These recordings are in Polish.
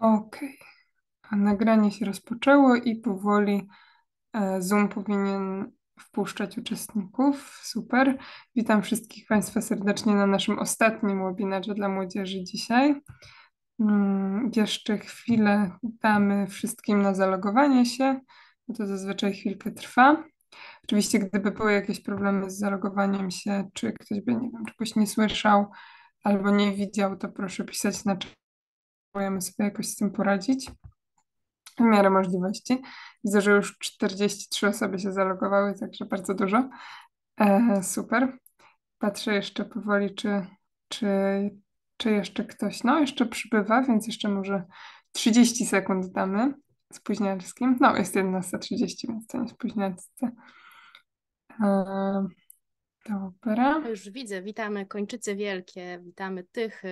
Okej. Nagranie się rozpoczęło i powoli e, Zoom powinien wpuszczać uczestników. Super. Witam wszystkich Państwa serdecznie na naszym ostatnim webinarze dla młodzieży dzisiaj. Mm, jeszcze chwilę damy wszystkim na zalogowanie się, bo to zazwyczaj chwilkę trwa. Oczywiście, gdyby były jakieś problemy z zalogowaniem się, czy ktoś by, nie wiem, czegoś nie słyszał albo nie widział, to proszę pisać na czacie próbujemy sobie jakoś z tym poradzić w miarę możliwości. Widzę, że już 43 osoby się zalogowały, także bardzo dużo. E, super. Patrzę jeszcze powoli, czy, czy, czy jeszcze ktoś. No, jeszcze przybywa, więc jeszcze może 30 sekund damy spóźnialskim. No, jest 11.30, więc to nie spóźnialskie. E, dobra. Już widzę, witamy Kończycy Wielkie, witamy tych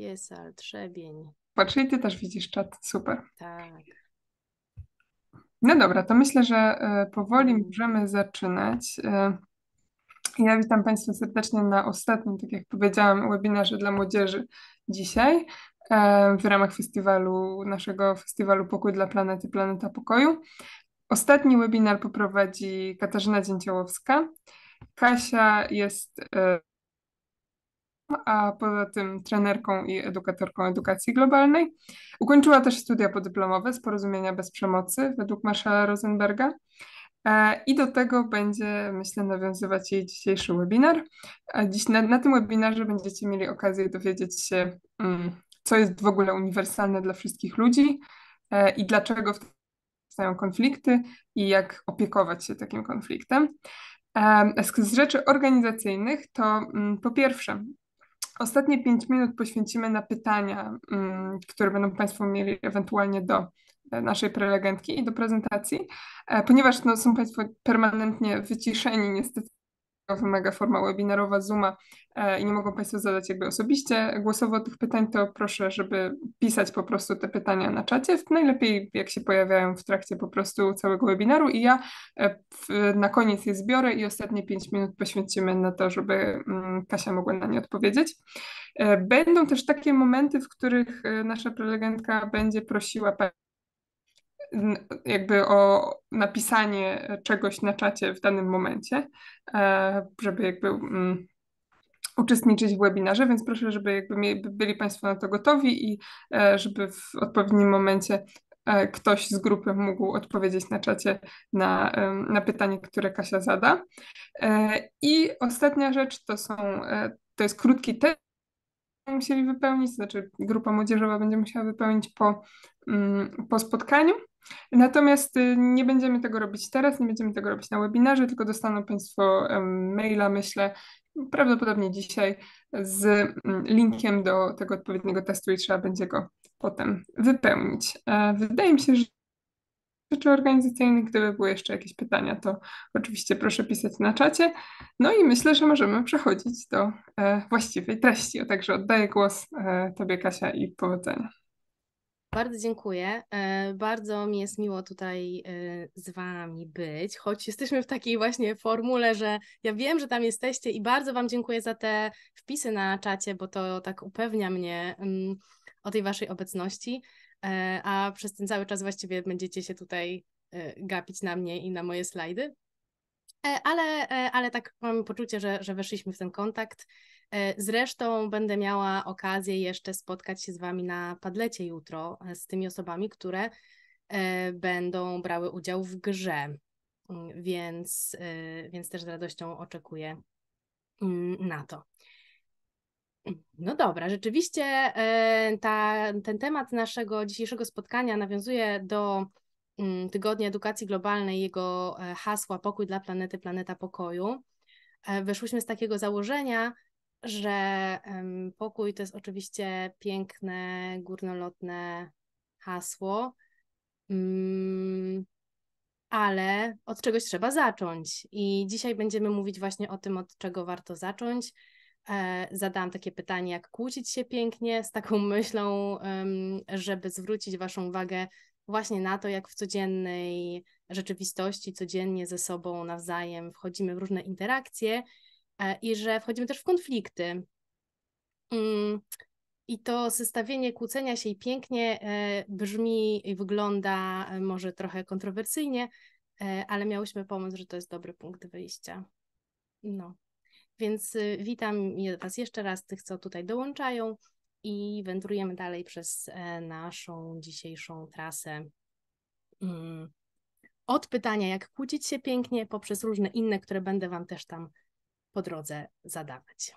Piesal, Trzebień. Patrz, ty też widzisz czat, super. Tak. No dobra, to myślę, że e, powoli mhm. możemy zaczynać. E, ja witam Państwa serdecznie na ostatnim, tak jak powiedziałam, webinarze dla młodzieży dzisiaj e, w ramach festiwalu, naszego festiwalu Pokój dla Planety, Planeta Pokoju. Ostatni webinar poprowadzi Katarzyna Dzięciołowska. Kasia jest a poza tym trenerką i edukatorką edukacji globalnej. Ukończyła też studia podyplomowe z porozumienia bez przemocy według Marszala Rosenberga. E, I do tego będzie, myślę, nawiązywać jej dzisiejszy webinar. Dziś na, na tym webinarze będziecie mieli okazję dowiedzieć się, mm, co jest w ogóle uniwersalne dla wszystkich ludzi e, i dlaczego powstają konflikty i jak opiekować się takim konfliktem. E, z rzeczy organizacyjnych to mm, po pierwsze Ostatnie pięć minut poświęcimy na pytania, mm, które będą Państwo mieli ewentualnie do e, naszej prelegentki i do prezentacji, e, ponieważ no, są Państwo permanentnie wyciszeni niestety wymaga forma webinarowa Zooma e, i nie mogą Państwo zadać jakby osobiście głosowo tych pytań, to proszę, żeby pisać po prostu te pytania na czacie. Najlepiej jak się pojawiają w trakcie po prostu całego webinaru i ja e, na koniec je zbiorę i ostatnie 5 minut poświęcimy na to, żeby mm, Kasia mogła na nie odpowiedzieć. E, będą też takie momenty, w których nasza prelegentka będzie prosiła jakby o napisanie czegoś na czacie w danym momencie, e, żeby jakby mm, uczestniczyć w webinarze, więc proszę, żeby jakby byli Państwo na to gotowi i e, żeby w odpowiednim momencie e, ktoś z grupy mógł odpowiedzieć na czacie na, na pytanie, które Kasia zada. I ostatnia rzecz to są to jest krótki test musieli wypełnić, znaczy grupa młodzieżowa będzie musiała wypełnić po, mm, po spotkaniu. Natomiast y, nie będziemy tego robić teraz, nie będziemy tego robić na webinarze, tylko dostaną Państwo maila, myślę, prawdopodobnie dzisiaj z mm, linkiem do tego odpowiedniego testu i trzeba będzie go potem wypełnić. E, wydaje mi się, że rzeczy organizacyjnych. Gdyby były jeszcze jakieś pytania, to oczywiście proszę pisać na czacie. No i myślę, że możemy przechodzić do e, właściwej treści. Także oddaję głos e, Tobie, Kasia, i powodzenia. Bardzo dziękuję. E, bardzo mi jest miło tutaj z Wami być, choć jesteśmy w takiej właśnie formule, że ja wiem, że tam jesteście i bardzo Wam dziękuję za te wpisy na czacie, bo to tak upewnia mnie mm, o tej Waszej obecności. E, a przez ten cały czas właściwie będziecie się tutaj e, gapić na mnie i na moje slajdy. E, ale, ale tak mam poczucie, że, że weszliśmy w ten kontakt. Zresztą będę miała okazję jeszcze spotkać się z Wami na padlecie jutro z tymi osobami, które będą brały udział w grze. Mm, więc, więc też z radością oczekuję mm, na to. No dobra, rzeczywiście e, ta, ten temat naszego dzisiejszego spotkania nawiązuje do mm, Tygodnia Edukacji Globalnej, jego e, hasła Pokój dla planety, planeta pokoju. E, weszłyśmy z takiego założenia, że pokój to jest oczywiście piękne, górnolotne hasło, mm, ale od czegoś trzeba zacząć. I dzisiaj będziemy mówić właśnie o tym, od czego warto zacząć E, zadałam takie pytanie, jak kłócić się pięknie, z taką myślą, żeby zwrócić Waszą uwagę właśnie na to, jak w codziennej rzeczywistości, codziennie ze sobą nawzajem wchodzimy w różne interakcje e, i że wchodzimy też w konflikty. Mm, I to zestawienie kłócenia się i pięknie e, brzmi i wygląda może trochę kontrowersyjnie, ale miałyśmy pomysł, że to jest dobry punkt wyjścia. No. Więc y, witam Was jeszcze raz, tych, co tutaj dołączają, i wędrujemy dalej przez e, naszą dzisiejszą trasę. Mm. Od pytania, jak kłócić się pięknie, poprzez różne inne, które będę Wam też tam po drodze zadawać.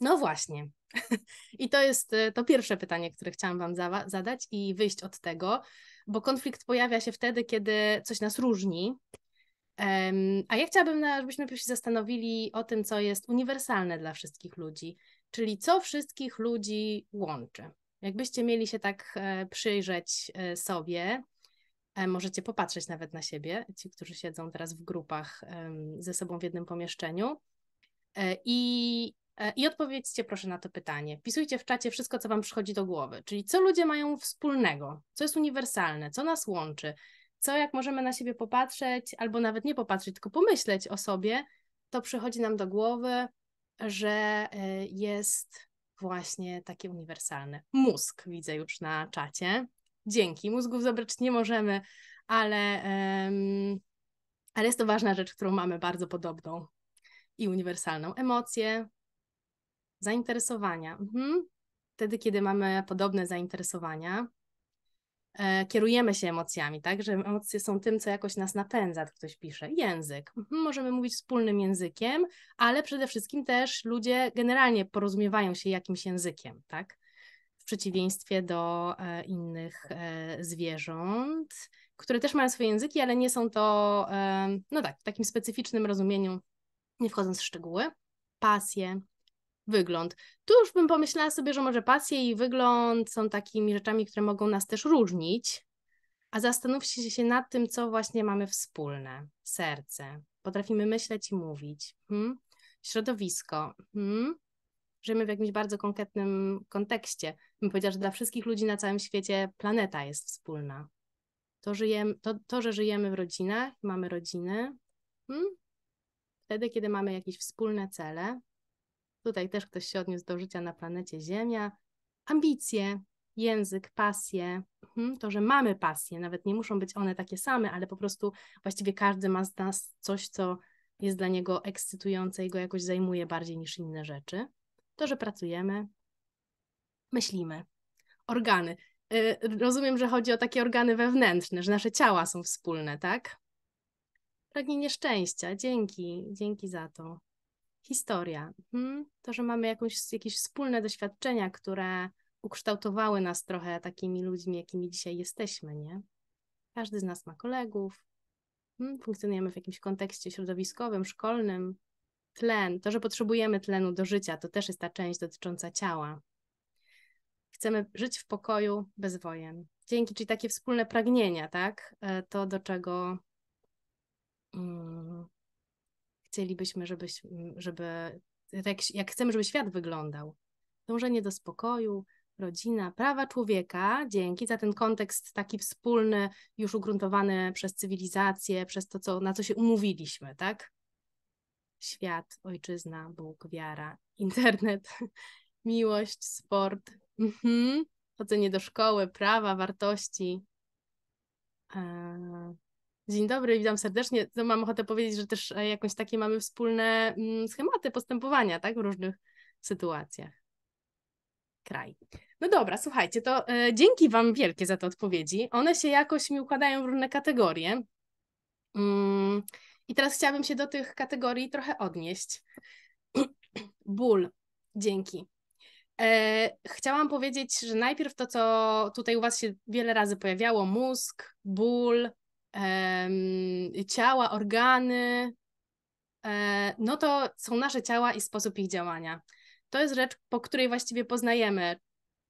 No właśnie. I to jest e, to pierwsze pytanie, które chciałam Wam za zadać i wyjść od tego, bo konflikt pojawia się wtedy, kiedy coś nas różni, a ja chciałabym, żebyśmy się zastanowili o tym, co jest uniwersalne dla wszystkich ludzi, czyli co wszystkich ludzi łączy. Jakbyście mieli się tak e, przyjrzeć e, sobie, e, możecie popatrzeć nawet na siebie, ci, którzy siedzą teraz w grupach ze sobą w jednym pomieszczeniu. I, I odpowiedzcie proszę na to pytanie. Pisujcie w czacie wszystko, co Wam przychodzi do głowy, czyli co ludzie mają wspólnego, co jest uniwersalne, co nas łączy, co jak możemy na siebie popatrzeć, albo nawet nie popatrzeć, tylko pomyśleć o sobie, to przychodzi nam do głowy, że e, jest właśnie takie uniwersalne. Mózg widzę już na czacie. Dzięki. Mózgów zobaczyć nie możemy, ale, um, ale jest to ważna rzecz, którą mamy bardzo podobną i uniwersalną. Emocje, zainteresowania. Mhm. Wtedy, kiedy mamy podobne zainteresowania, E, kierujemy się emocjami, tak? Że emocje są tym, co jakoś nas napędza, tak ktoś pisze. Język. Mhm, możemy mówić wspólnym językiem, ale przede wszystkim też ludzie generalnie porozumiewają się jakimś językiem, tak? W przeciwieństwie do e, innych e, zwierząt, które też mają swoje języki, ale nie są to, no tak, w takim specyficznym rozumieniu, nie wchodząc w szczegóły. Pasje, wygląd. Tu już bym pomyślała sobie, że może pasje i wygląd są takimi rzeczami, które mogą nas też różnić, a zastanówcie się nad tym, co właśnie mamy wspólne. Serce. Potrafimy myśleć i mówić. Hmm? Środowisko. Hmm? Żyjemy w jakimś bardzo konkretnym kontekście. Bym powiedziała, że dla wszystkich ludzi na całym świecie planeta jest wspólna. To, żyjemy, to, to że żyjemy w rodzinach, mamy rodziny, hmm? wtedy, kiedy mamy jakieś wspólne cele, Tutaj też ktoś się odniósł do życia na planecie Ziemia. Ambicje, język, pasje mhm, to, że mamy pasje nawet nie muszą być one takie same, ale po prostu właściwie każdy ma z nas coś, co jest dla niego ekscytujące i go jakoś zajmuje bardziej niż inne rzeczy. To, że pracujemy, myślimy. Organy. Y, rozumiem, że chodzi o takie organy wewnętrzne, że nasze ciała są wspólne, tak? Pragnienie szczęścia. Dzięki, dzięki za to. Historia. Hmm. To, że mamy jakąś, jakieś wspólne doświadczenia, które ukształtowały nas trochę takimi ludźmi, jakimi dzisiaj jesteśmy, nie? Każdy z nas ma kolegów, hmm. funkcjonujemy w jakimś kontekście środowiskowym, szkolnym. Tlen, to, że potrzebujemy tlenu do życia, to też jest ta część dotycząca ciała. Chcemy żyć w pokoju bez wojen. Dzięki, czyli takie wspólne pragnienia, tak? E, to, do czego mm, chcielibyśmy, żeby, żeby tak jak, jak chcemy, żeby świat wyglądał. Dążenie do spokoju, rodzina, prawa człowieka, dzięki za ten kontekst taki wspólny, już ugruntowany przez cywilizację, przez to, co, na co się umówiliśmy, tak? Świat, ojczyzna, Bóg, wiara, internet, miłość, sport, mhm. chodzenie do szkoły, prawa, wartości, eee, Dzień dobry, witam serdecznie. To no, mam ochotę powiedzieć, że też e, jakąś takie mamy wspólne mm, schematy postępowania, tak, w różnych sytuacjach. Kraj. No dobra, słuchajcie, to e, dzięki Wam wielkie za te odpowiedzi. One się jakoś mi układają w różne kategorie. Mm, I teraz chciałabym się do tych kategorii trochę odnieść. Ból. Dzięki. E, chciałam powiedzieć, że najpierw to, co tutaj u Was się wiele razy pojawiało, mózg, ból, ciała, organy, e, no to są nasze ciała i sposób ich działania. To jest rzecz, po której właściwie poznajemy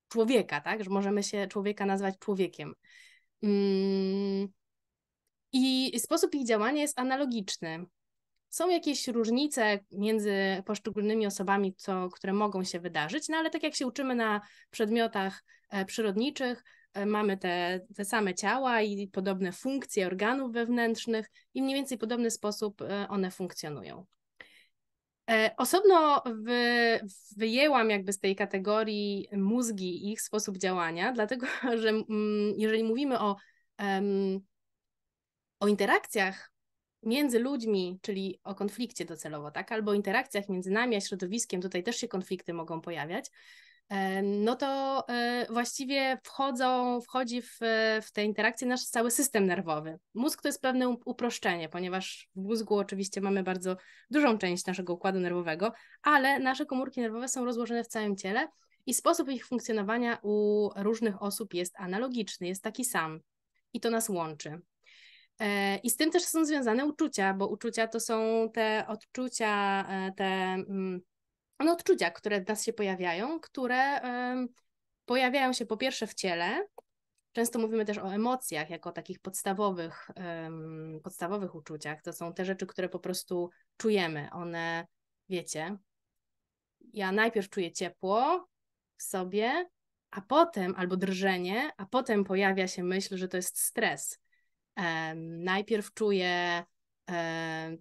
człowieka, tak? Że możemy się człowieka nazwać człowiekiem. Mm, I sposób ich działania jest analogiczny. Są jakieś różnice między poszczególnymi osobami, co, które mogą się wydarzyć, no ale tak jak się uczymy na przedmiotach e, przyrodniczych, E, mamy te, te same ciała i podobne funkcje organów wewnętrznych i mniej więcej podobny sposób e, one funkcjonują. E, osobno wy, wyjęłam jakby z tej kategorii mózgi ich sposób działania, dlatego że jeżeli mówimy o, o interakcjach między ludźmi, czyli o konflikcie docelowo, tak, albo interakcjach między nami a środowiskiem, tutaj też się konflikty mogą pojawiać, no to e, właściwie wchodzą, wchodzi w, w te interakcje nasz cały system nerwowy. Mózg to jest pewne uproszczenie, ponieważ w mózgu oczywiście mamy bardzo dużą część naszego układu nerwowego, ale nasze komórki nerwowe są rozłożone w całym ciele i sposób ich funkcjonowania u różnych osób jest analogiczny, jest taki sam i to nas łączy. E, I z tym też są związane uczucia, bo uczucia to są te odczucia, e, te mm, no, odczucia, które w nas się pojawiają, które pojawiają się po pierwsze w ciele. Często mówimy też o emocjach jako takich podstawowych, podstawowych uczuciach. To są te rzeczy, które po prostu czujemy. One, wiecie, ja najpierw czuję ciepło w sobie, a potem albo drżenie, a potem pojawia się myśl, że to jest stres. najpierw czuję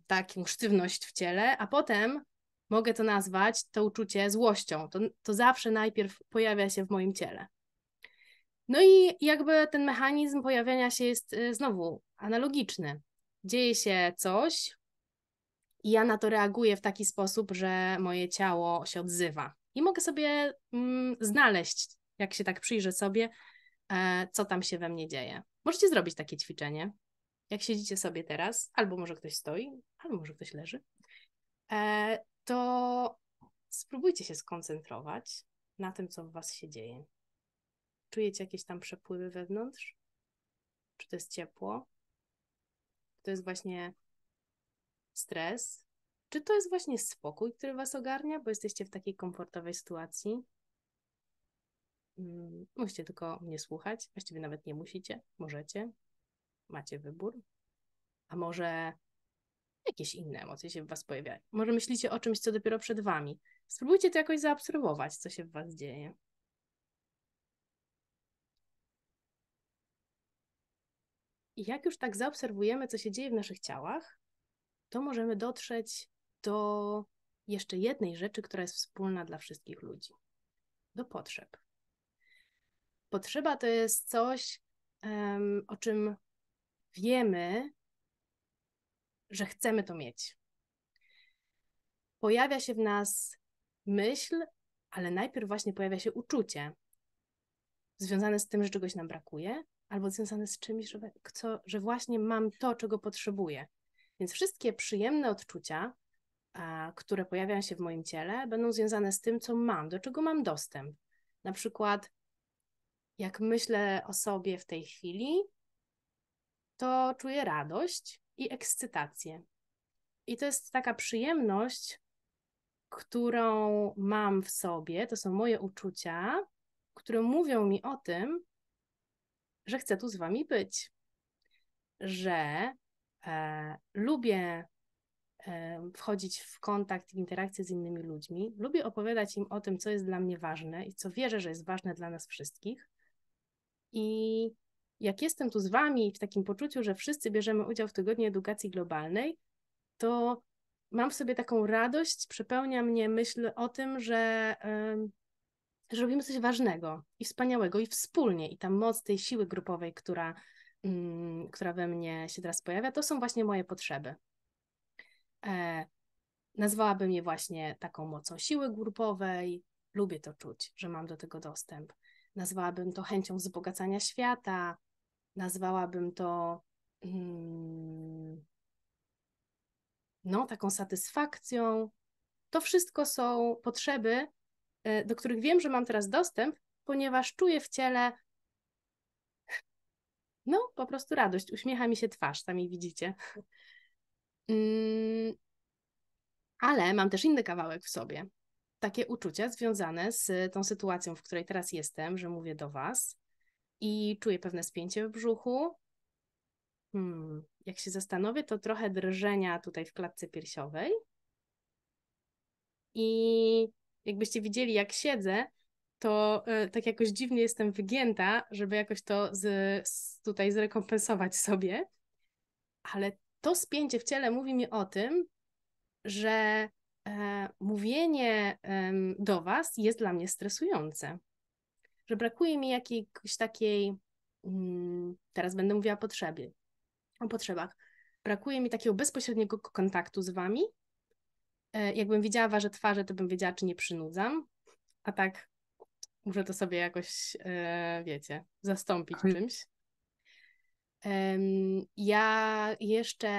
taką sztywność w ciele, a potem mogę to nazwać, to uczucie złością. To, to zawsze najpierw pojawia się w moim ciele. No i jakby ten mechanizm pojawiania się jest y, znowu analogiczny. Dzieje się coś i ja na to reaguję w taki sposób, że moje ciało się odzywa. I mogę sobie mm, znaleźć, jak się tak przyjrzę sobie, e, co tam się we mnie dzieje. Możecie zrobić takie ćwiczenie. Jak siedzicie sobie teraz, albo może ktoś stoi, albo może ktoś leży. E, to spróbujcie się skoncentrować na tym, co w Was się dzieje. Czujecie jakieś tam przepływy wewnątrz? Czy to jest ciepło? Czy to jest właśnie stres? Czy to jest właśnie spokój, który Was ogarnia, bo jesteście w takiej komfortowej sytuacji? Mm, musicie tylko mnie słuchać, właściwie nawet nie musicie, możecie, macie wybór. A może jakieś inne emocje się w Was pojawiają. Może myślicie o czymś, co dopiero przed Wami. Spróbujcie to jakoś zaobserwować, co się w Was dzieje. I jak już tak zaobserwujemy, co się dzieje w naszych ciałach, to możemy dotrzeć do jeszcze jednej rzeczy, która jest wspólna dla wszystkich ludzi do potrzeb. Potrzeba to jest coś, um, o czym wiemy, że chcemy to mieć. Pojawia się w nas myśl, ale najpierw właśnie pojawia się uczucie związane z tym, że czegoś nam brakuje, albo związane z czymś, że, co, że właśnie mam to, czego potrzebuję. Więc wszystkie przyjemne odczucia, a, które pojawiają się w moim ciele, będą związane z tym, co mam, do czego mam dostęp. Na przykład, jak myślę o sobie w tej chwili, to czuję radość, i ekscytację. I to jest taka przyjemność, którą mam w sobie, to są moje uczucia, które mówią mi o tym, że chcę tu z wami być, że e, lubię e, wchodzić w kontakt w interakcję z innymi ludźmi, lubię opowiadać im o tym, co jest dla mnie ważne i co wierzę, że jest ważne dla nas wszystkich. I jak jestem tu z Wami w takim poczuciu, że wszyscy bierzemy udział w Tygodniu Edukacji Globalnej, to mam w sobie taką radość, przepełnia mnie myśl o tym, że, że robimy coś ważnego i wspaniałego i wspólnie. I ta moc tej siły grupowej, która, mm, która we mnie się teraz pojawia, to są właśnie moje potrzeby. E, nazwałabym je właśnie taką mocą siły grupowej. Lubię to czuć, że mam do tego dostęp. Nazwałabym to chęcią wzbogacania świata, nazwałabym to mm, no, taką satysfakcją. To wszystko są potrzeby, e, do których wiem, że mam teraz dostęp, ponieważ czuję w ciele no, po prostu radość. Uśmiecha mi się twarz, sami widzicie. Mm, ale mam też inny kawałek w sobie. Takie uczucia związane z tą sytuacją, w której teraz jestem, że mówię do Was, i czuję pewne spięcie w brzuchu. Hmm, jak się zastanowię, to trochę drżenia tutaj w klatce piersiowej. I jakbyście widzieli, jak siedzę, to y, tak jakoś dziwnie jestem wygięta, żeby jakoś to z, z, tutaj zrekompensować sobie. Ale to spięcie w ciele mówi mi o tym, że e, mówienie e, do Was jest dla mnie stresujące że brakuje mi jakiejś takiej, mm, teraz będę mówiła o potrzebie, o potrzebach, brakuje mi takiego bezpośredniego kontaktu z wami. E, jakbym widziała wasze twarze, to bym wiedziała, czy nie przynudzam, a tak muszę to sobie jakoś, e, wiecie, zastąpić czymś. Ja jeszcze,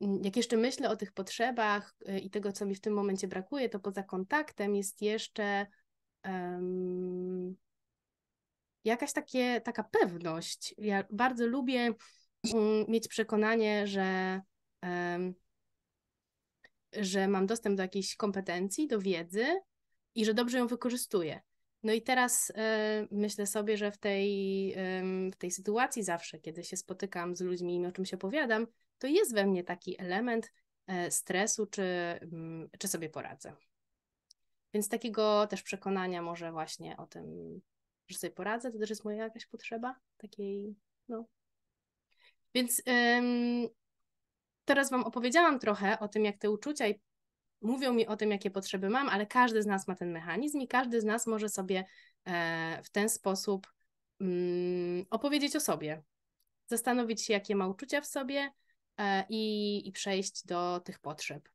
mm, jak jeszcze myślę o tych potrzebach e, i tego, co mi w tym momencie brakuje, to poza kontaktem jest jeszcze um, jakaś takie, taka pewność. Ja bardzo lubię mm, mieć przekonanie, że, że mam dostęp do jakiejś kompetencji, do wiedzy i że dobrze ją wykorzystuję. No i teraz e, myślę sobie, że w tej, w tej sytuacji zawsze, kiedy się spotykam z ludźmi i o czym się opowiadam, to jest we mnie taki element e, stresu, czy, mm, czy sobie poradzę. Więc takiego też przekonania może właśnie o tym, że sobie poradzę, to też jest moja jakaś potrzeba takiej, no. Więc ym, teraz Wam opowiedziałam trochę o tym, jak te uczucia i mówią mi o tym, jakie potrzeby mam, ale każdy z nas ma ten mechanizm i każdy z nas może sobie e, w ten sposób mm, opowiedzieć o sobie, zastanowić się, jakie ma uczucia w sobie e, i, i przejść do tych potrzeb.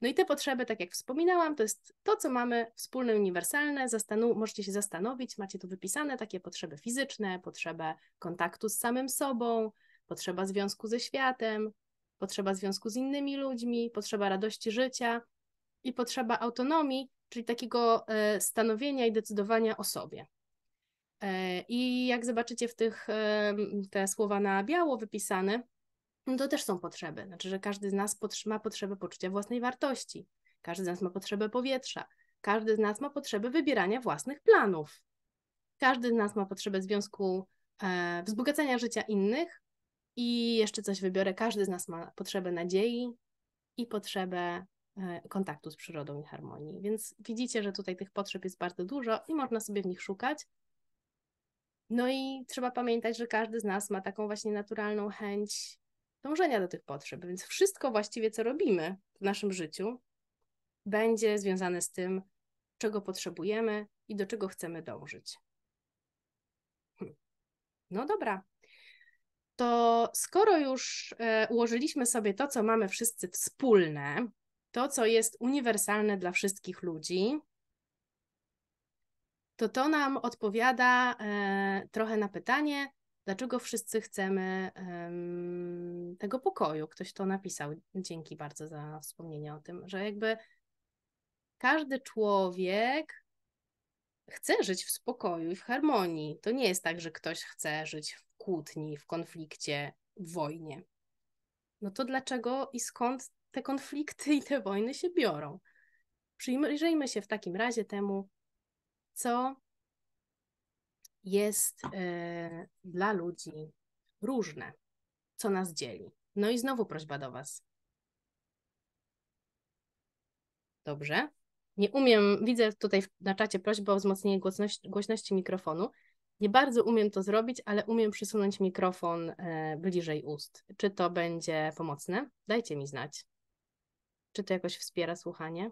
No i te potrzeby, tak jak wspominałam, to jest to, co mamy wspólne, uniwersalne. Zastanu- możecie się zastanowić, macie tu wypisane takie potrzeby fizyczne, potrzebę kontaktu z samym sobą, potrzeba związku ze światem, potrzeba związku z innymi ludźmi, potrzeba radości życia i potrzeba autonomii, czyli takiego e, stanowienia i decydowania o sobie. E, I jak zobaczycie w tych te słowa na biało wypisane, no to też są potrzeby. Znaczy, że każdy z nas ma potrzebę poczucia własnej wartości, każdy z nas ma potrzebę powietrza, każdy z nas ma potrzebę wybierania własnych planów, każdy z nas ma potrzebę związku e, wzbogacenia życia innych i jeszcze coś wybiorę. Każdy z nas ma potrzebę nadziei i potrzebę e, kontaktu z przyrodą i harmonii. Więc widzicie, że tutaj tych potrzeb jest bardzo dużo i można sobie w nich szukać. No i trzeba pamiętać, że każdy z nas ma taką właśnie naturalną chęć dążenia do tych potrzeb. Więc wszystko właściwie, co robimy w naszym życiu, będzie związane z tym, czego potrzebujemy i do czego chcemy dążyć. No dobra. To skoro już e, ułożyliśmy sobie to, co mamy wszyscy wspólne, to, co jest uniwersalne dla wszystkich ludzi, to to nam odpowiada e, trochę na pytanie, dlaczego wszyscy chcemy tego pokoju. Ktoś to napisał. Dzięki bardzo za wspomnienie o tym, że jakby każdy człowiek chce żyć w spokoju i w harmonii. To nie jest tak, że ktoś chce żyć w kłótni, w konflikcie, w wojnie. No to dlaczego i skąd te konflikty i te wojny się biorą? Przyjrzyjmy się w takim razie temu, co jest e, dla ludzi różne, co nas dzieli. No i znowu prośba do Was. Dobrze. Nie umiem, widzę tutaj na czacie prośbę o wzmocnienie głośności, głośności mikrofonu. Nie bardzo umiem to zrobić, ale umiem przysunąć mikrofon e, bliżej ust. Czy to będzie pomocne? Dajcie mi znać. Czy to jakoś wspiera słuchanie?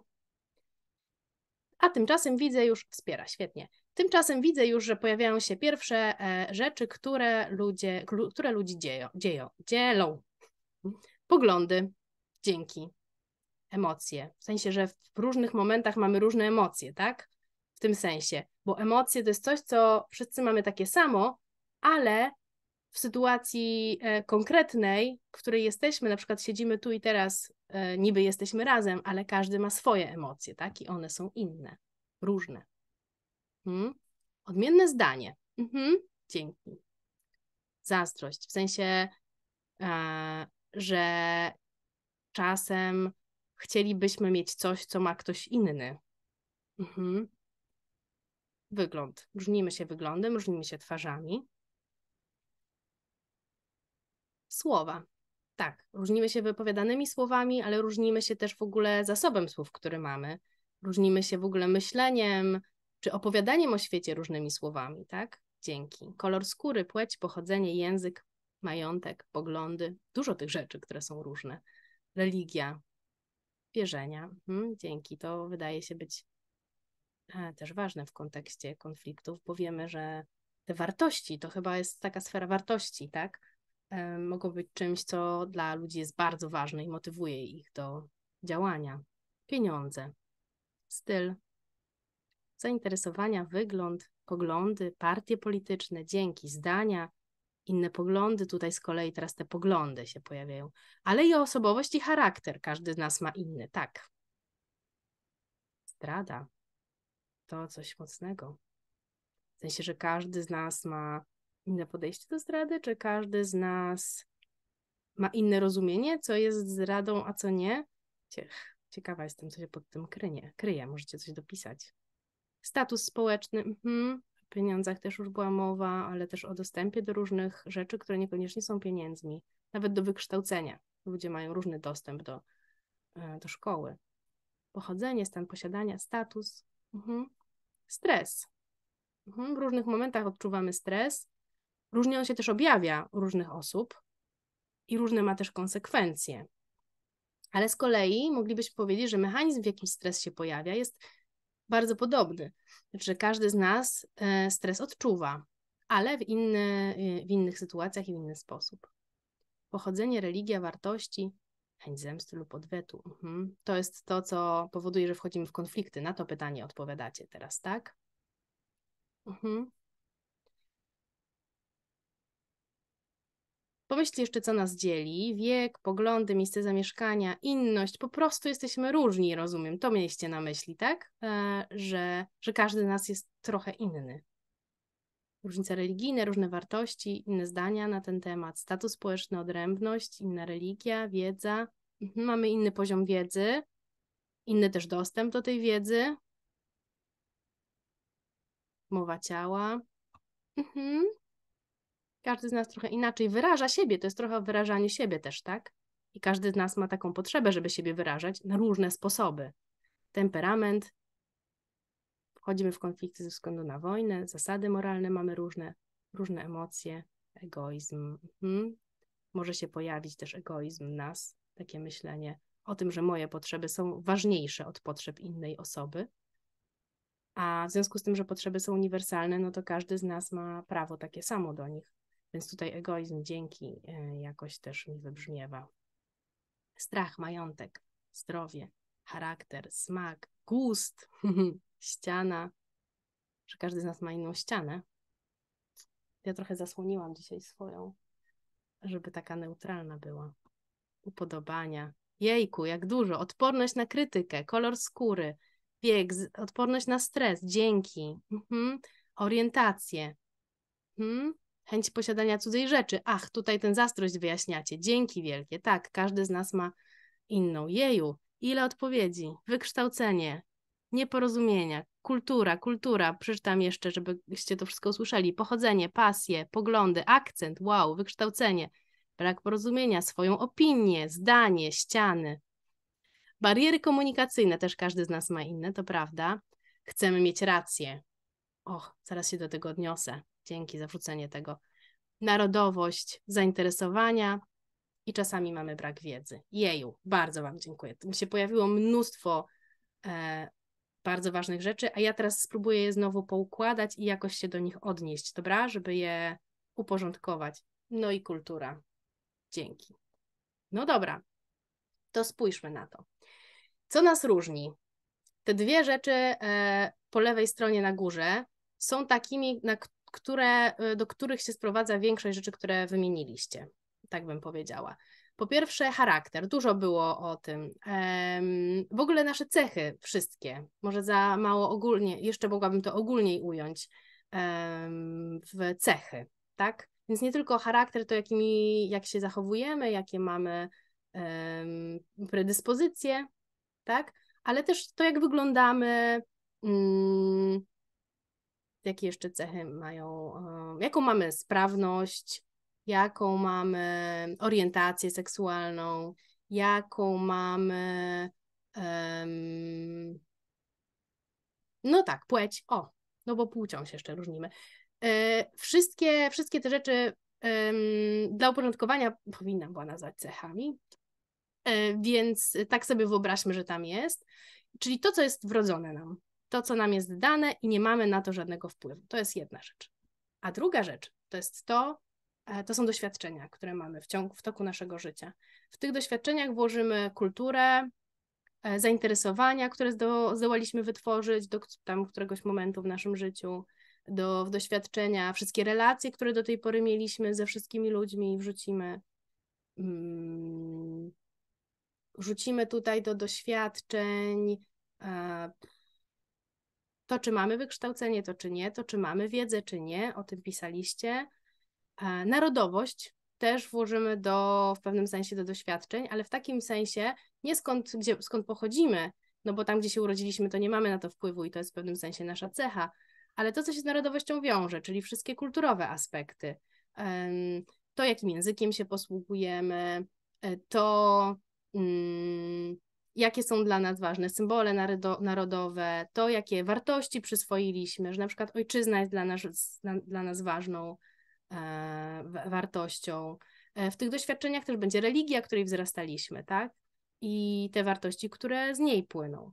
A tymczasem widzę już, wspiera, świetnie. Tymczasem widzę już, że pojawiają się pierwsze e, rzeczy, które, ludzie, które ludzi dzieją, dzieją, dzielą. Poglądy, dzięki, emocje. W sensie, że w różnych momentach mamy różne emocje, tak? W tym sensie, bo emocje to jest coś, co wszyscy mamy takie samo, ale w sytuacji e, konkretnej, w której jesteśmy, na przykład siedzimy tu i teraz, e, niby jesteśmy razem, ale każdy ma swoje emocje, tak? I one są inne, różne. Mhm. Odmienne zdanie. Mhm. Dzięki. Zazdrość, w sensie, e, że czasem chcielibyśmy mieć coś, co ma ktoś inny. Mhm. Wygląd. Różnimy się wyglądem, różnimy się twarzami. Słowa. Tak, różnimy się wypowiadanymi słowami, ale różnimy się też w ogóle zasobem słów, który mamy. Różnimy się w ogóle myśleniem, czy opowiadaniem o świecie różnymi słowami, tak? Dzięki. Kolor skóry, płeć, pochodzenie, język, majątek, poglądy, dużo tych rzeczy, które są różne. Religia, wierzenia. Hmm, dzięki. To wydaje się być a, e, też ważne w kontekście konfliktów, bo wiemy, że te wartości to chyba jest taka sfera wartości, tak? E, mogą być czymś, co dla ludzi jest bardzo ważne i motywuje ich do działania. Pieniądze, styl, zainteresowania, wygląd, poglądy, partie polityczne, dzięki, zdania, inne poglądy, tutaj z kolei teraz te poglądy się pojawiają, ale i osobowość i charakter, każdy z nas ma inny, tak. Strada to coś mocnego. W sensie, że każdy z nas ma inne podejście do zdrady, czy każdy z nas ma inne rozumienie, co jest zdradą, a co nie. Ciech, ciekawa jestem, co się pod tym krynie. kryje. Możecie coś dopisać status społeczny, mhm. o pieniądzach też już była mowa, ale też o dostępie do różnych rzeczy, które niekoniecznie są pieniędzmi, nawet do wykształcenia. Ludzie mają różny dostęp do, e, do szkoły. Pochodzenie, stan posiadania, status, mhm. stres. Mhm. W różnych momentach odczuwamy stres. Różnie on się też objawia u różnych osób i różne ma też konsekwencje. Ale z kolei moglibyśmy powiedzieć, że mechanizm, w jakim stres się pojawia, jest bardzo podobny. Znaczy, że każdy z nas e, stres odczuwa, ale w, inny, e, w innych sytuacjach i w inny sposób. Pochodzenie, religia, wartości, chęć zemsty lub odwetu. Mhm. To jest to, co powoduje, że wchodzimy w konflikty. Na to pytanie odpowiadacie teraz, tak? Mhm. Pomyślcie jeszcze, co nas dzieli: wiek, poglądy, miejsce zamieszkania, inność. Po prostu jesteśmy różni, rozumiem. To mieliście na myśli, tak? E, że, że każdy z nas jest trochę inny. Różnice religijne, różne wartości, inne zdania na ten temat, status społeczny, odrębność, inna religia, wiedza. Mhm, mamy inny poziom wiedzy, inny też dostęp do tej wiedzy. Mowa ciała. Mhm. Każdy z nas trochę inaczej wyraża siebie, to jest trochę wyrażanie siebie też, tak? I każdy z nas ma taką potrzebę, żeby siebie wyrażać na różne sposoby. Temperament, wchodzimy w konflikty ze względu na wojnę, zasady moralne mamy różne, różne emocje, egoizm. Mhm. Może się pojawić też egoizm nas, takie myślenie o tym, że moje potrzeby są ważniejsze od potrzeb innej osoby. A w związku z tym, że potrzeby są uniwersalne, no to każdy z nas ma prawo takie samo do nich. Więc tutaj egoizm dzięki e, jakoś też mi wybrzmiewa. Strach, majątek, zdrowie, charakter, smak, gust, ściana, że każdy z nas ma inną ścianę. Ja trochę zasłoniłam dzisiaj swoją, żeby taka neutralna była. Upodobania. Jejku, jak dużo. Odporność na krytykę, kolor skóry, bieg, odporność na stres, dzięki, mhm. orientację. Mhm chęć posiadania cudzej rzeczy. Ach, tutaj ten zazdrość wyjaśniacie. Dzięki wielkie. Tak, każdy z nas ma inną. Jeju, ile odpowiedzi, wykształcenie, nieporozumienia, kultura, kultura, przeczytam jeszcze, żebyście to wszystko usłyszeli, pochodzenie, pasje, poglądy, akcent, wow, wykształcenie, brak porozumienia, swoją opinię, zdanie, ściany. Bariery komunikacyjne też każdy z nas ma inne, to prawda. Chcemy mieć rację. Och, zaraz się do tego odniosę. Dzięki za wrzucenie tego. Narodowość, zainteresowania i czasami mamy brak wiedzy. Jeju, bardzo Wam dziękuję. Tu się pojawiło mnóstwo e, bardzo ważnych rzeczy, a ja teraz spróbuję je znowu poukładać i jakoś się do nich odnieść, dobra? Żeby je uporządkować. No i kultura. Dzięki. No dobra, to spójrzmy na to. Co nas różni? Te dwie rzeczy e, po lewej stronie na górze są takimi, na, które, y, do których się sprowadza większość rzeczy, które wymieniliście. Tak bym powiedziała. Po pierwsze, charakter. Dużo było o tym. W ogóle nasze cechy, wszystkie. Może za mało ogólnie, jeszcze mogłabym to ogólniej ująć w cechy, tak? Więc nie tylko charakter, to jakimi, jak się zachowujemy, jakie mamy predyspozycje, tak? Ale też to, jak wyglądamy, mm, jakie jeszcze cechy mają, e, jaką mamy sprawność, jaką mamy orientację seksualną, jaką mamy. Um, no tak, płeć. O, no bo płcią się jeszcze różnimy. E, wszystkie, wszystkie te rzeczy um, dla uporządkowania powinna była nazwać cechami, e, więc tak sobie wyobraźmy, że tam jest. Czyli to, co jest wrodzone nam, to, co nam jest dane i nie mamy na to żadnego wpływu. To jest jedna rzecz. A druga rzecz to jest to, e, to są doświadczenia, które mamy w, ciągu, w toku naszego życia. W tych doświadczeniach włożymy kulturę, e, zainteresowania, które zdołaliśmy wytworzyć do tam któregoś momentu w naszym życiu, do, w doświadczenia, wszystkie relacje, które do tej pory mieliśmy ze wszystkimi ludźmi, wrzucimy. Mm, wrzucimy tutaj do doświadczeń e, to, czy mamy wykształcenie, to czy nie, to czy mamy wiedzę, czy nie, o tym pisaliście. E, narodowość też włożymy do, w pewnym sensie do doświadczeń, ale w takim sensie nie skąd, gdzie, skąd pochodzimy, no bo tam, gdzie się urodziliśmy, to nie mamy na to wpływu i to jest w pewnym sensie nasza cecha, ale to, co się z narodowością wiąże, czyli wszystkie kulturowe aspekty, to jakim językiem się posługujemy, e, to mm, jakie są dla nas ważne symbole narodo, narodowe, to jakie wartości przyswoiliśmy, że na przykład ojczyzna jest dla nas, dla nas ważną e, wartością. E, w tych doświadczeniach też będzie religia, której wzrastaliśmy, tak? I te wartości, które z niej płyną.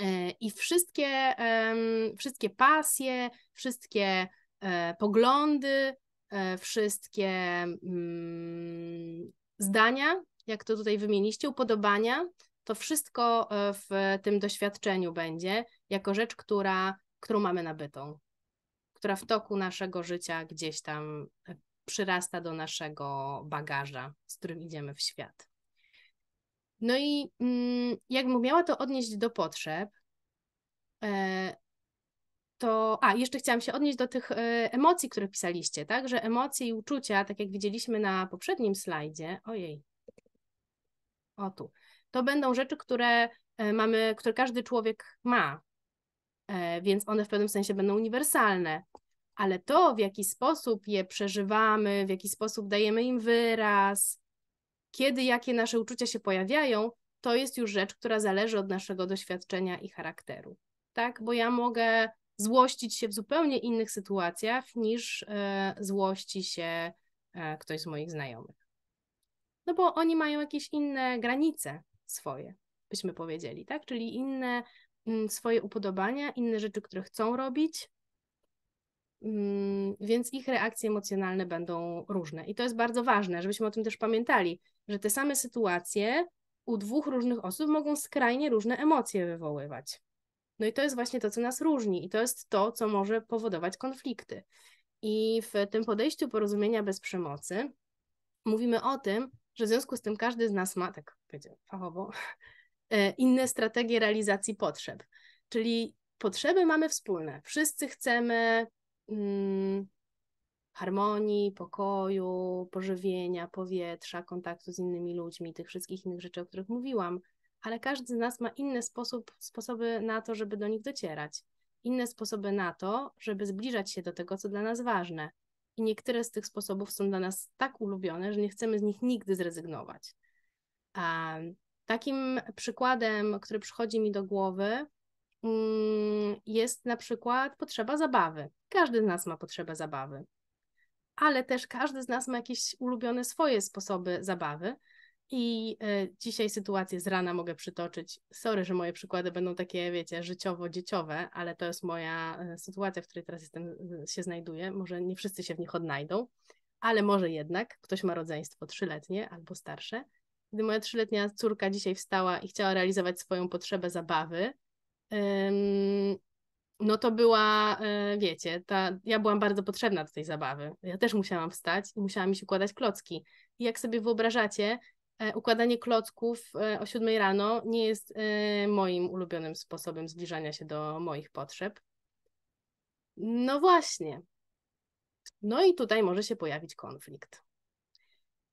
E, I wszystkie, e, wszystkie pasje, wszystkie e, poglądy, e, wszystkie mm, zdania jak to tutaj wymieniliście, upodobania, to wszystko e, w tym doświadczeniu będzie jako rzecz, która, którą mamy nabytą, która w toku naszego życia gdzieś tam e, przyrasta do naszego bagaża, z którym idziemy w świat. No i mm, jakbym miała to odnieść do potrzeb, e, to. A, jeszcze chciałam się odnieść do tych emocji, które pisaliście, tak? Że emocje i uczucia, tak jak widzieliśmy na poprzednim slajdzie. Ojej, o tu. To będą rzeczy, które e, mamy, które każdy człowiek ma, e, więc one w pewnym sensie będą uniwersalne. Ale to, w jaki sposób je przeżywamy, w jaki sposób dajemy im wyraz, kiedy jakie nasze uczucia się pojawiają, to jest już rzecz, która zależy od naszego doświadczenia i charakteru. Tak, bo ja mogę złościć się w zupełnie innych sytuacjach niż e, złości się ktoś z moich znajomych no bo oni mają jakieś inne granice swoje, byśmy powiedzieli, tak? Czyli inne mm, swoje upodobania, inne rzeczy, które chcą robić, mm, więc ich reakcje emocjonalne będą różne. I to jest bardzo ważne, żebyśmy o tym też pamiętali, że te same sytuacje u dwóch różnych osób mogą skrajnie różne emocje wywoływać. No i to jest właśnie to, co nas różni, i to jest to, co może powodować konflikty. I w tym podejściu porozumienia bez przemocy mówimy o tym, że w związku z tym każdy z nas ma, tak powiedziałam fachowo, e, inne strategie realizacji potrzeb. Czyli potrzeby mamy wspólne. Wszyscy chcemy hmm, harmonii, pokoju, pożywienia, powietrza, kontaktu z innymi ludźmi, tych wszystkich innych rzeczy, o których mówiłam, ale każdy z nas ma inne sposób, sposoby na to, żeby do nich docierać, inne sposoby na to, żeby zbliżać się do tego, co dla nas ważne i niektóre z tych sposobów są dla nas tak ulubione, że nie chcemy z nich nigdy zrezygnować. A takim przykładem, który przychodzi mi do głowy, mm, jest na przykład potrzeba zabawy. Każdy z nas ma potrzebę zabawy, ale też każdy z nas ma jakieś ulubione swoje sposoby zabawy, i e, dzisiaj sytuację z rana mogę przytoczyć. Sorry, że moje przykłady będą takie, wiecie, życiowo-dzieciowe, ale to jest moja e, sytuacja, w której teraz jestem, e, się znajduję. Może nie wszyscy się w nich odnajdą, ale może jednak ktoś ma rodzeństwo trzyletnie albo starsze. Gdy moja trzyletnia córka dzisiaj wstała i chciała realizować swoją potrzebę zabawy, no to była, wiecie, ta, ja byłam bardzo potrzebna do tej zabawy. Ja też musiałam wstać i musiała mi się kładać klocki. I jak sobie wyobrażacie, E, układanie klocków e, o siódmej rano nie jest e, moim ulubionym sposobem zbliżania się do moich potrzeb. No właśnie. No i tutaj może się pojawić konflikt.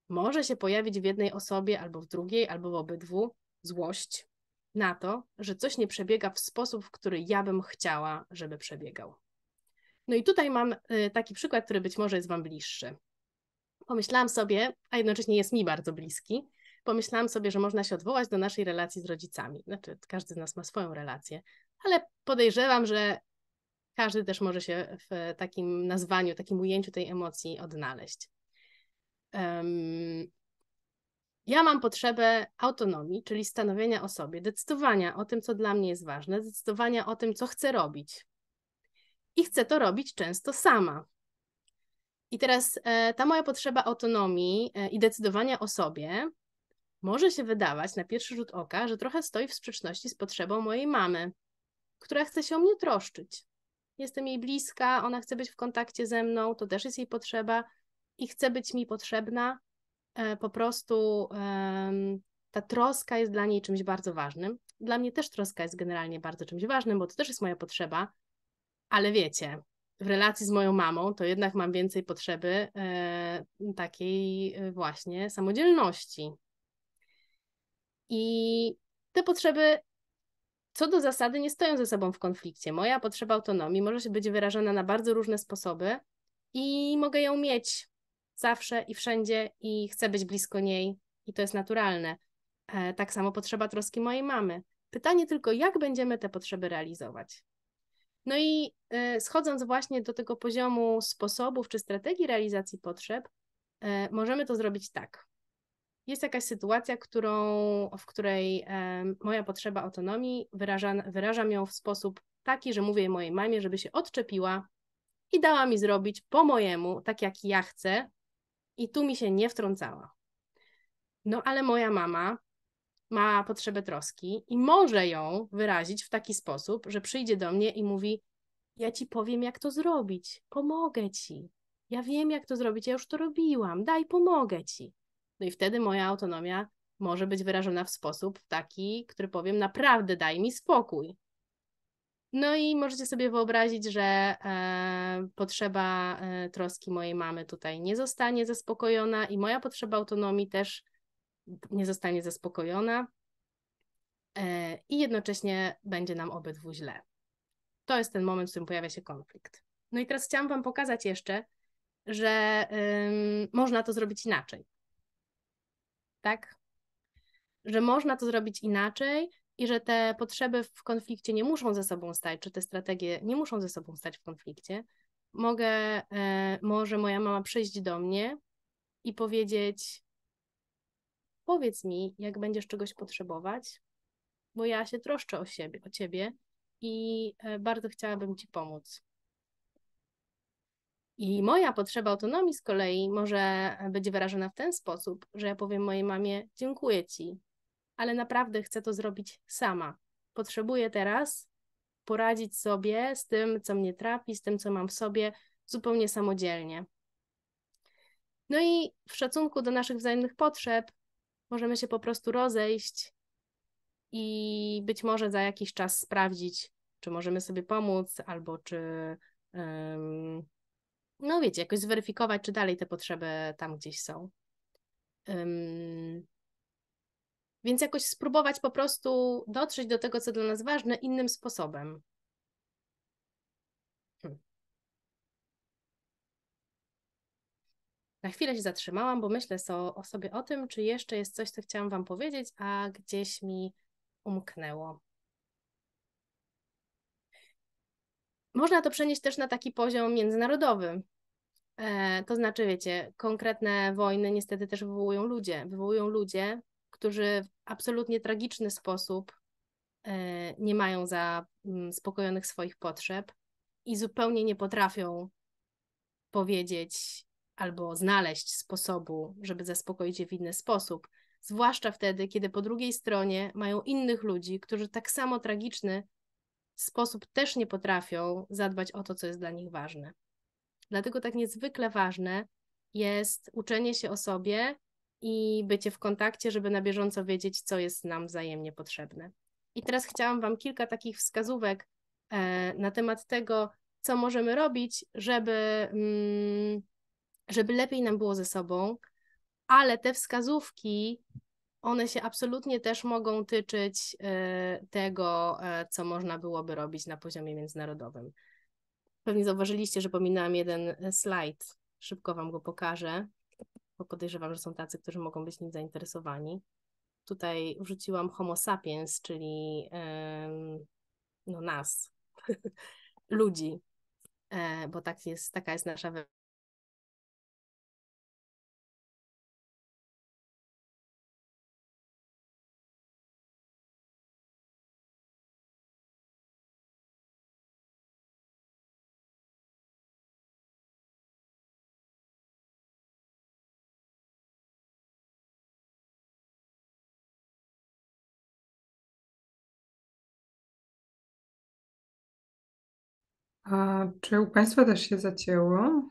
Może się pojawić w jednej osobie, albo w drugiej, albo w obydwu złość na to, że coś nie przebiega w sposób, w który ja bym chciała, żeby przebiegał. No i tutaj mam taki przykład, który być może jest Wam bliższy pomyślałam sobie, a jednocześnie jest mi bardzo bliski, pomyślałam sobie, że można się odwołać do naszej relacji z rodzicami. Znaczy, każdy z nas ma swoją relację, ale podejrzewam, że każdy też może się w takim nazwaniu, takim ujęciu tej emocji odnaleźć. Um, ja mam potrzebę autonomii, czyli stanowienia o sobie, decydowania o tym, co dla mnie jest ważne, decydowania o tym, co chcę robić. I chcę to robić często sama. I teraz e, ta moja potrzeba autonomii e, i decydowania o sobie może się wydawać na pierwszy rzut oka, że trochę stoi w sprzeczności z potrzebą mojej mamy, która chce się o mnie troszczyć. Jestem jej bliska, ona chce być w kontakcie ze mną, to też jest jej potrzeba i chce być mi potrzebna. E, po prostu ta troska jest dla niej czymś bardzo ważnym. Dla mnie też troska jest generalnie bardzo czymś ważnym, bo to też jest moja potrzeba, ale wiecie, w relacji z moją mamą, to jednak mam więcej potrzeby e, takiej e, właśnie samodzielności. I te potrzeby co do zasady nie stoją ze sobą w konflikcie. Moja potrzeba autonomii może się być wyrażona na bardzo różne sposoby i mogę ją mieć zawsze i wszędzie i chcę być blisko niej i to jest naturalne. E, tak samo potrzeba troski mojej mamy. Pytanie tylko, jak będziemy te potrzeby realizować? No i e, schodząc właśnie do tego poziomu sposobów czy strategii realizacji potrzeb, e, możemy to zrobić tak. Jest jakaś sytuacja, którą, w której e, moja potrzeba autonomii, wyraża, wyrażam ją w sposób taki, że mówię mojej mamie, żeby się odczepiła i dała mi zrobić po mojemu, tak jak ja chcę, i tu mi się nie wtrącała. No ale moja mama ma potrzebę troski i może ją wyrazić w taki sposób, że przyjdzie do mnie i mówi: Ja ci powiem, jak to zrobić, pomogę ci. Ja wiem, jak to zrobić, ja już to robiłam, daj, pomogę ci. No i wtedy moja autonomia może być wyrażona w sposób taki, który powiem: Naprawdę, daj mi spokój. No i możecie sobie wyobrazić, że e, potrzeba e, troski mojej mamy tutaj nie zostanie zaspokojona i moja potrzeba autonomii też nie zostanie zaspokojona e, i jednocześnie będzie nam obydwu źle. To jest ten moment, w którym pojawia się konflikt. No i teraz chciałam Wam pokazać jeszcze, że można to zrobić inaczej. Tak? Że można to zrobić inaczej i że te potrzeby w konflikcie nie muszą ze sobą stać, czy te strategie nie muszą ze sobą stać w konflikcie. Mogę, e, może moja mama przyjść do mnie i powiedzieć: Powiedz mi, jak będziesz czegoś potrzebować, bo ja się troszczę o siebie, o ciebie i e, bardzo chciałabym ci pomóc. I moja potrzeba autonomii z kolei może e, być wyrażona w ten sposób, że ja powiem mojej mamie: Dziękuję ci, ale naprawdę chcę to zrobić sama. Potrzebuję teraz poradzić sobie z tym, co mnie trapi, z tym, co mam w sobie, zupełnie samodzielnie. No i w szacunku do naszych wzajemnych potrzeb Możemy się po prostu rozejść i być może za jakiś czas sprawdzić, czy możemy sobie pomóc, albo czy, um, no wiecie, jakoś zweryfikować, czy dalej te potrzeby tam gdzieś są. Um, więc jakoś spróbować po prostu dotrzeć do tego, co dla nas ważne, innym sposobem. Na chwilę się zatrzymałam, bo myślę so, o sobie o tym, czy jeszcze jest coś, co chciałam Wam powiedzieć, a gdzieś mi umknęło. Można to przenieść też na taki poziom międzynarodowy. E, to znaczy, wiecie, konkretne wojny niestety też wywołują ludzie. Wywołują ludzie, którzy w absolutnie tragiczny sposób e, nie mają zaspokojonych mm, swoich potrzeb i zupełnie nie potrafią powiedzieć albo znaleźć sposobu, żeby zaspokoić je w inny sposób, zwłaszcza wtedy, kiedy po drugiej stronie mają innych ludzi, którzy tak samo tragiczny sposób też nie potrafią zadbać o to, co jest dla nich ważne. Dlatego tak niezwykle ważne jest uczenie się o sobie i bycie w kontakcie, żeby na bieżąco wiedzieć, co jest nam wzajemnie potrzebne. I teraz chciałam Wam kilka takich wskazówek e, na temat tego, co możemy robić, żeby mm, żeby lepiej nam było ze sobą, ale te wskazówki, one się absolutnie też mogą tyczyć e, tego, e, co można byłoby robić na poziomie międzynarodowym. Pewnie zauważyliście, że pominęłam jeden e, slajd, szybko Wam go pokażę, bo podejrzewam, że są tacy, którzy mogą być nim zainteresowani. Tutaj wrzuciłam Homo sapiens, czyli no nas, ludzi, bo tak jest, taka jest nasza A czy u Państwa też się zacięło?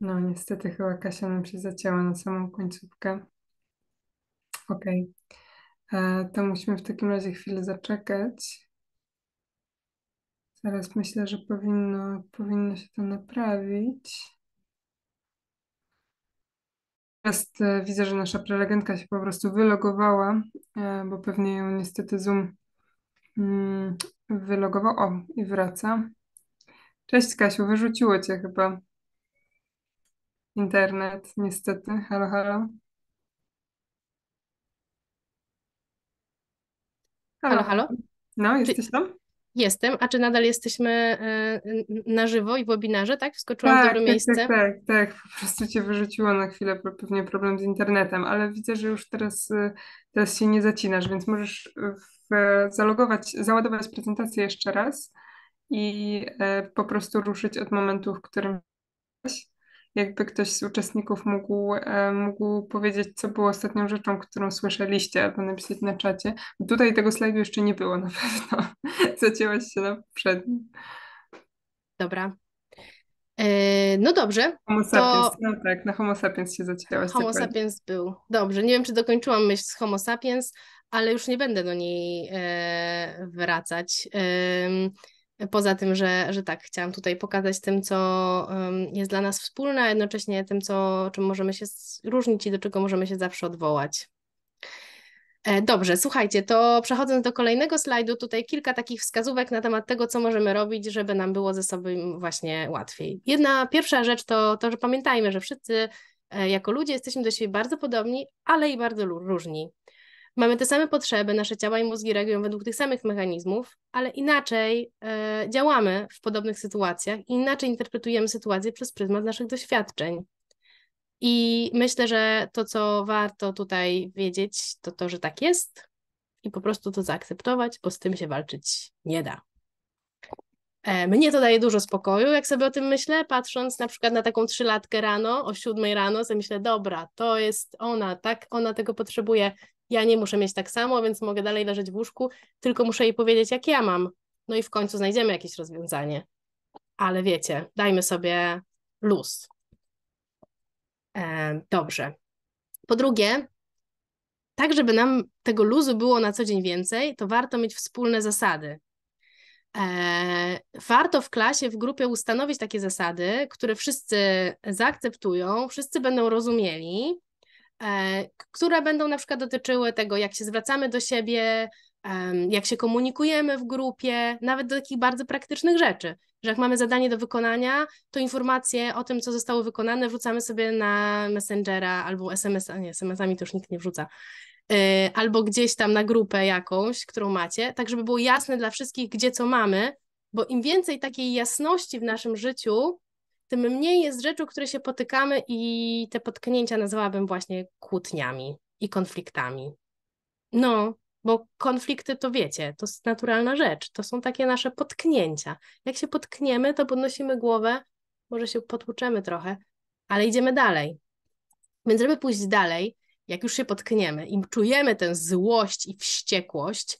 No, niestety chyba Kasia nam się zacięła na samą końcówkę. Okej. Okay. E, to musimy w takim razie chwilę zaczekać. Zaraz myślę, że powinno, powinno się to naprawić. Teraz widzę, że nasza prelegentka się po prostu wylogowała, e, bo pewnie ją niestety Zoom Mm, wylogował. O, i wraca. Cześć Kasiu, wyrzuciło cię chyba. Internet, niestety. Halo, halo. Halo, Halo, no jesteś tam? Jestem, a czy nadal jesteśmy e, na żywo i w webinarze, tak? Wskoczyłam w Tak, dobre tak, tak, miejsce. tak, tak. Po prostu cię wyrzuciło na chwilę, pewnie problem z internetem, ale widzę, że już teraz, e, teraz się nie zacinasz, więc możesz e, zalogować, załadować prezentację jeszcze raz i e, po prostu ruszyć od momentu, w którym jakby ktoś z uczestników mógł, e, mógł powiedzieć, co było ostatnią rzeczą, którą słyszeliście, albo napisać na czacie. Tutaj tego slajdu jeszcze nie było na pewno. Zacięłaś się na poprzednim. Dobra. E, no dobrze. Homo sapiens, no tak, na Homo sapiens się zacięłaś. Homo sapiens był. Dobrze, nie wiem, czy dokończyłam myśl z Homo sapiens, ale już nie będę do niej e, wracać. Poza tym, że, że tak, chciałam tutaj pokazać tym, co jest dla nas wspólne, a jednocześnie tym, co, czym możemy się różnić i do czego możemy się zawsze odwołać. E, dobrze, słuchajcie, to przechodząc do kolejnego slajdu, tutaj kilka takich wskazówek na temat tego, co możemy robić, żeby nam było ze sobą właśnie łatwiej. Jedna pierwsza rzecz to, to że pamiętajmy, że wszyscy e, jako ludzie jesteśmy do siebie bardzo podobni, ale i bardzo różni. Mamy te same potrzeby, nasze ciała i mózgi reagują według tych samych mechanizmów, ale inaczej e, działamy w podobnych sytuacjach i inaczej interpretujemy sytuację przez pryzmat naszych doświadczeń. I myślę, że to, co warto tutaj wiedzieć, to to, że tak jest i po prostu to zaakceptować, bo z tym się walczyć nie da. E, mnie to daje dużo spokoju, jak sobie o tym myślę, patrząc na przykład na taką trzylatkę rano, o siódmej rano, sobie myślę, dobra, to jest ona, tak, ona tego potrzebuje, ja nie muszę mieć tak samo, więc mogę dalej leżeć w łóżku, tylko muszę jej powiedzieć, jak ja mam. No i w końcu znajdziemy jakieś rozwiązanie. Ale wiecie, dajmy sobie luz. E, dobrze. Po drugie, tak żeby nam tego luzu było na co dzień więcej, to warto mieć wspólne zasady. E, warto w klasie, w grupie ustanowić takie zasady, które wszyscy zaakceptują, wszyscy będą rozumieli E, które będą na przykład dotyczyły tego, jak się zwracamy do siebie, jak się komunikujemy w grupie, nawet do takich bardzo praktycznych rzeczy, że jak mamy zadanie do wykonania, to informacje o tym, co zostało wykonane, wrzucamy sobie na Messengera albo SMS, a nie, SMS-ami to już nikt nie wrzuca, y, albo gdzieś tam na grupę jakąś, którą macie, tak żeby było jasne dla wszystkich, gdzie co mamy, bo im więcej takiej jasności w naszym życiu, tym mniej jest rzeczy, o które się potykamy i te potknięcia nazwałabym właśnie kłótniami i konfliktami. No, bo konflikty to wiecie, to jest naturalna rzecz, to są takie nasze potknięcia. Jak się potkniemy, to podnosimy głowę, może się potłuczemy trochę, ale idziemy dalej. Więc żeby pójść dalej, jak już się potkniemy i czujemy tę złość i wściekłość,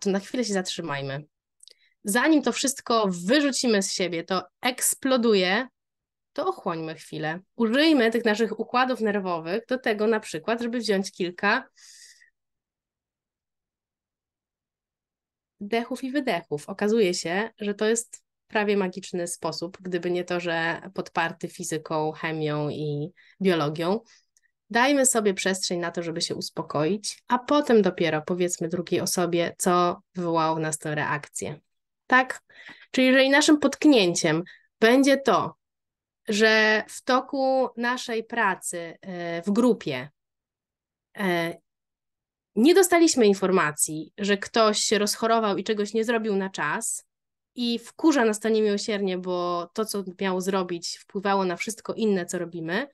to na chwilę się zatrzymajmy zanim to wszystko wyrzucimy z siebie, to eksploduje, to ochłońmy chwilę. Użyjmy tych naszych układów nerwowych do tego na przykład, żeby wziąć kilka dechów i wydechów. Okazuje się, że to jest prawie magiczny sposób, gdyby nie to, że podparty fizyką, chemią i biologią. Dajmy sobie przestrzeń na to, żeby się uspokoić, a potem dopiero powiedzmy drugiej osobie, co wywołało w nas tę reakcję tak? Czyli jeżeli naszym potknięciem będzie to, że w toku naszej pracy e, w grupie e, nie dostaliśmy informacji, że ktoś się rozchorował i czegoś nie zrobił na czas, i wkurza nas to niemiłosiernie, bo to, co miał zrobić, wpływało na wszystko inne, co robimy,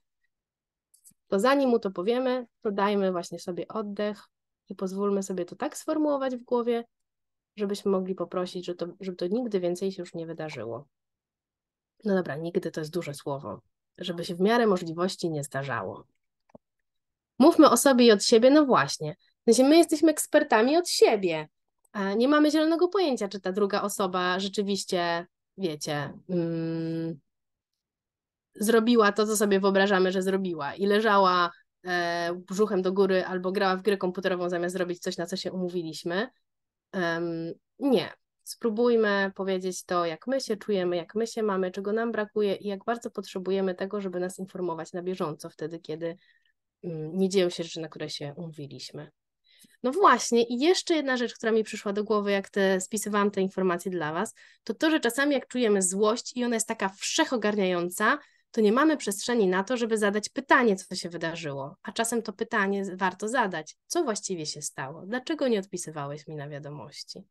to zanim mu to powiemy, to dajmy właśnie sobie oddech i pozwólmy sobie to tak sformułować w głowie, żebyśmy mogli poprosić, żeby to, żeby to nigdy więcej się już nie wydarzyło. No dobra, nigdy to jest duże słowo, żeby się w miarę możliwości nie zdarzało. Mówmy o sobie i od siebie, no właśnie. Znaczy my jesteśmy ekspertami od siebie. A nie mamy zielonego pojęcia, czy ta druga osoba rzeczywiście, wiecie, mm, zrobiła to, co sobie wyobrażamy, że zrobiła i leżała e, brzuchem do góry albo grała w grę komputerową zamiast zrobić coś, na co się umówiliśmy nie. Spróbujmy powiedzieć to, jak my się czujemy, jak my się mamy, czego nam brakuje i jak bardzo potrzebujemy tego, żeby nas informować na bieżąco wtedy, kiedy mm, nie dzieją się rzeczy, na które się umówiliśmy. No właśnie, i jeszcze jedna rzecz, która mi przyszła do głowy, jak te, spisywałam te informacje dla Was, to to, że czasami jak czujemy złość i ona jest taka wszechogarniająca, to nie mamy przestrzeni na to, żeby zadać pytanie, co się wydarzyło. A czasem to pytanie warto zadać: co właściwie się stało? Dlaczego nie odpisywałeś mi na wiadomości?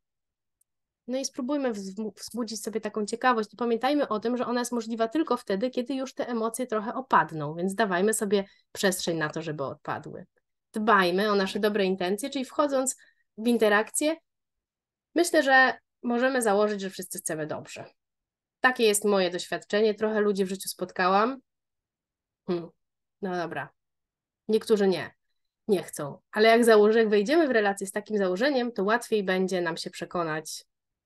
No i spróbujmy wzbudzić sobie taką ciekawość i pamiętajmy o tym, że ona jest możliwa tylko wtedy, kiedy już te emocje trochę opadną, więc dawajmy sobie przestrzeń na to, żeby odpadły. Dbajmy o nasze dobre intencje, czyli wchodząc w interakcję, myślę, że możemy założyć, że wszyscy chcemy dobrze. Takie jest moje doświadczenie. Trochę ludzi w życiu spotkałam. Hmm. No dobra. Niektórzy nie, nie chcą. Ale jak, założy, wejdziemy w relację z takim założeniem, to łatwiej będzie nam się przekonać,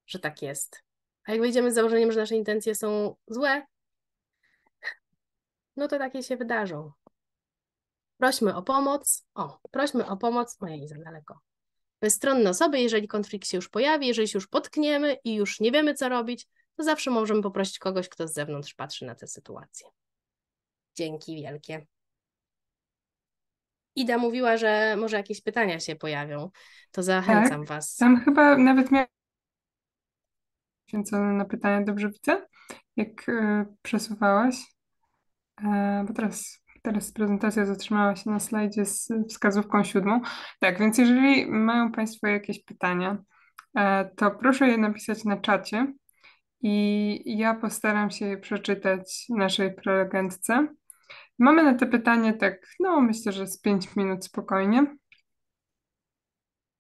że tak jest. A jak wejdziemy z założeniem, że nasze intencje są złe, no to takie się wydarzą. Prośmy o pomoc. O, prośmy o pomoc. Moja no nie za daleko. Bezstronne osoby, jeżeli konflikt się już pojawi, jeżeli się już potkniemy i już nie wiemy, co robić, to zawsze możemy poprosić kogoś, kto z zewnątrz patrzy na tę sytuację. Dzięki wielkie. Ida mówiła, że może jakieś pytania się pojawią, to zachęcam tak, Was. Tam chyba nawet miałem poświęcone na pytania, dobrze widzę, jak e, przesuwałaś, e, bo teraz Teraz prezentacja zatrzymała się na slajdzie z wskazówką siódmą. Tak, więc jeżeli mają Państwo jakieś pytania, e, to proszę je napisać na czacie i ja postaram się je przeczytać naszej prelegentce. Mamy na te pytanie tak, no myślę, że z 5 minut spokojnie.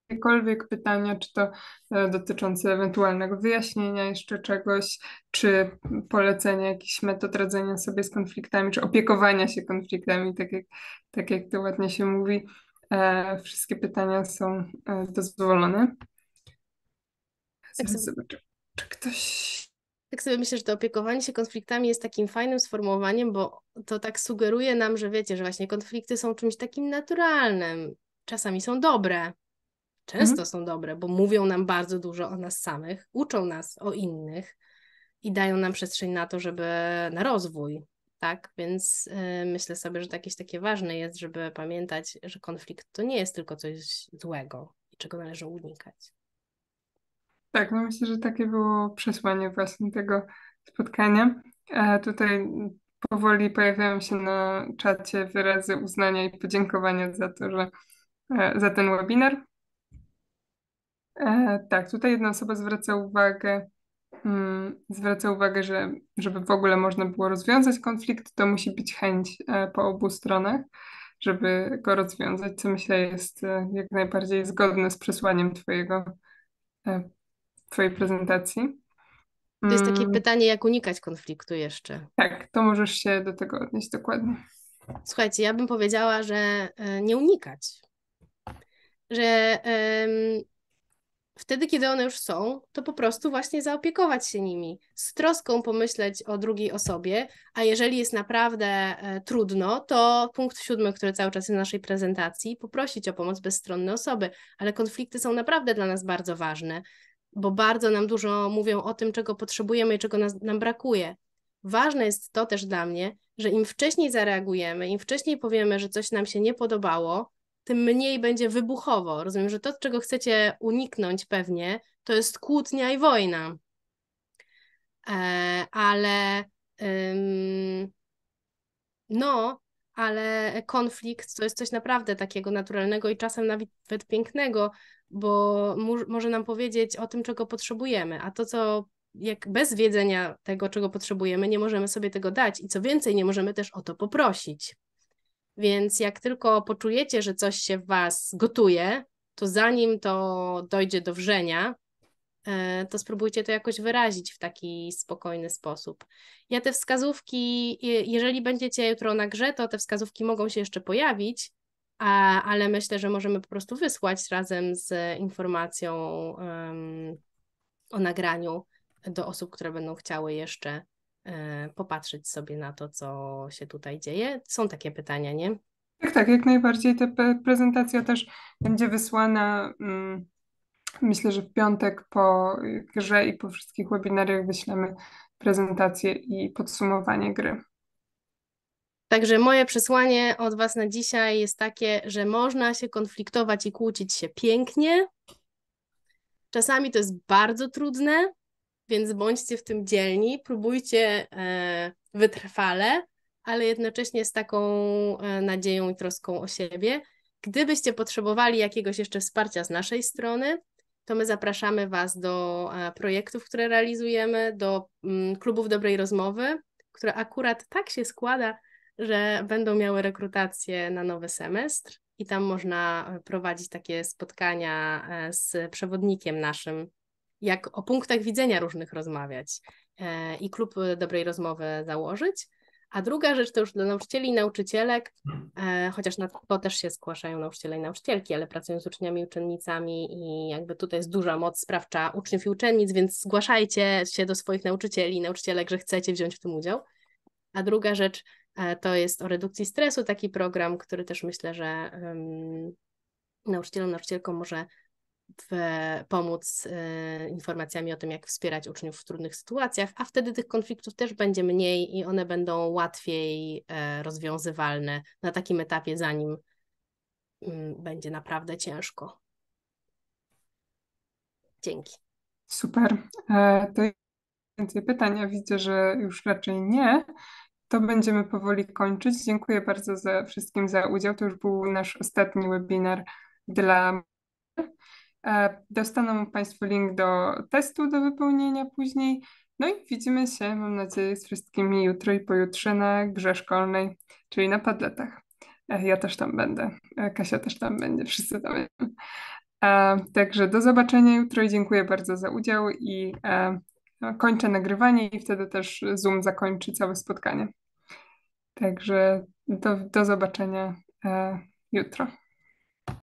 Jakiekolwiek pytania, czy to e, dotyczące ewentualnego wyjaśnienia jeszcze czegoś, czy polecenia jakichś metod radzenia sobie z konfliktami, czy opiekowania się konfliktami, tak jak, tak jak to ładnie się mówi, e, wszystkie pytania są e, dozwolone. Tak zobaczę, czy ktoś tak sobie myślę, że to opiekowanie się konfliktami jest takim fajnym sformułowaniem, bo to tak sugeruje nam, że wiecie, że właśnie konflikty są czymś takim naturalnym. Czasami są dobre, często mhm. są dobre, bo mówią nam bardzo dużo o nas samych, uczą nas o innych i dają nam przestrzeń na to, żeby na rozwój, tak? Więc yy, myślę sobie, że to jakieś takie ważne jest, żeby pamiętać, że konflikt to nie jest tylko coś złego i czego należy unikać. Tak, no myślę, że takie było przesłanie właśnie tego spotkania. E, tutaj powoli pojawiają się na czacie wyrazy uznania i podziękowania za to, że e, za ten webinar. E, tak, tutaj jedna osoba zwraca uwagę, mm, zwraca uwagę, że żeby w ogóle można było rozwiązać konflikt, to musi być chęć po obu stronach, żeby go rozwiązać, co myślę jest jak najbardziej zgodne z przesłaniem Twojego Twojej prezentacji. To jest takie mm. pytanie, jak unikać konfliktu jeszcze. Tak, to możesz się do tego odnieść dokładnie. Słuchajcie, ja bym powiedziała, że e, nie unikać. Że um, wtedy, kiedy one już są, to po prostu właśnie zaopiekować się nimi, z troską pomyśleć o drugiej osobie, a jeżeli jest naprawdę e, trudno, to punkt siódmy, który cały czas jest w naszej prezentacji, poprosić o pomoc bezstronne osoby, ale konflikty są naprawdę dla nas bardzo ważne bo bardzo nam dużo mówią o tym, czego potrzebujemy i czego nas, nam brakuje. Ważne jest to też dla mnie, że im wcześniej zareagujemy, im wcześniej powiemy, że coś nam się nie podobało, tym mniej będzie wybuchowo. Rozumiem, że to, czego chcecie uniknąć pewnie, to jest kłótnia i wojna. E, ale ym, no, ale konflikt to jest coś naprawdę takiego naturalnego i czasem nawet pięknego, bo może nam powiedzieć o tym, czego potrzebujemy, a to, co jak bez wiedzenia tego, czego potrzebujemy, nie możemy sobie tego dać i co więcej, nie możemy też o to poprosić. Więc jak tylko poczujecie, że coś się w Was gotuje, to zanim to dojdzie do wrzenia, E, to spróbujcie to jakoś wyrazić w taki spokojny sposób. Ja te wskazówki, jeżeli będziecie jutro na grze, to te wskazówki mogą się jeszcze pojawić, a, ale myślę, że możemy po prostu wysłać razem z informacją um, o nagraniu do osób, które będą chciały jeszcze um, popatrzeć sobie na to, co się tutaj dzieje. Są takie pytania, nie? Tak, tak, jak najbardziej. Ta prezentacja też będzie wysłana. Um Myślę, że w piątek po y, grze i po wszystkich webinariach wyślemy prezentację i podsumowanie gry. Także moje przesłanie od Was na dzisiaj jest takie, że można się konfliktować i kłócić się pięknie. Czasami to jest bardzo trudne, więc bądźcie w tym dzielni, próbujcie e, wytrwale, ale jednocześnie z taką e, nadzieją i troską o siebie. Gdybyście potrzebowali jakiegoś jeszcze wsparcia z naszej strony, to my zapraszamy Was do e, projektów, które realizujemy, do mm, klubów dobrej rozmowy, które akurat tak się składa, że będą miały rekrutację na nowy semestr i tam można e, prowadzić takie spotkania e, z przewodnikiem naszym, jak o punktach widzenia różnych rozmawiać i klub dobrej rozmowy założyć. A druga rzecz to już dla nauczycieli i nauczycielek, e, chociaż na to też się zgłaszają nauczyciele i nauczycielki, ale pracują z uczniami i uczennicami i jakby tutaj jest duża moc sprawcza uczniów i uczennic, więc zgłaszajcie się do swoich nauczycieli i nauczycielek, że chcecie wziąć w tym udział. A druga rzecz e, to jest o redukcji stresu, taki program, który też myślę, że um, nauczycielom, nauczycielkom może w, pomóc y, informacjami o tym, jak wspierać uczniów w trudnych sytuacjach, a wtedy tych konfliktów też będzie mniej i one będą łatwiej e, rozwiązywalne na takim etapie, zanim mm, będzie naprawdę ciężko. Dzięki. Super. E, to więcej pytań, ja widzę, że już raczej nie. To będziemy powoli kończyć. Dziękuję bardzo za wszystkim za udział. To już był nasz ostatni webinar dla E, dostaną Państwo link do testu do wypełnienia później. No i widzimy się, mam nadzieję, z wszystkimi jutro i pojutrze na grze szkolnej, czyli na padletach. E, ja też tam będę, e, Kasia też tam będzie, wszyscy tam Także do zobaczenia jutro i dziękuję bardzo za udział i no, kończę nagrywanie i wtedy też Zoom zakończy całe spotkanie. Także do, do zobaczenia jutro.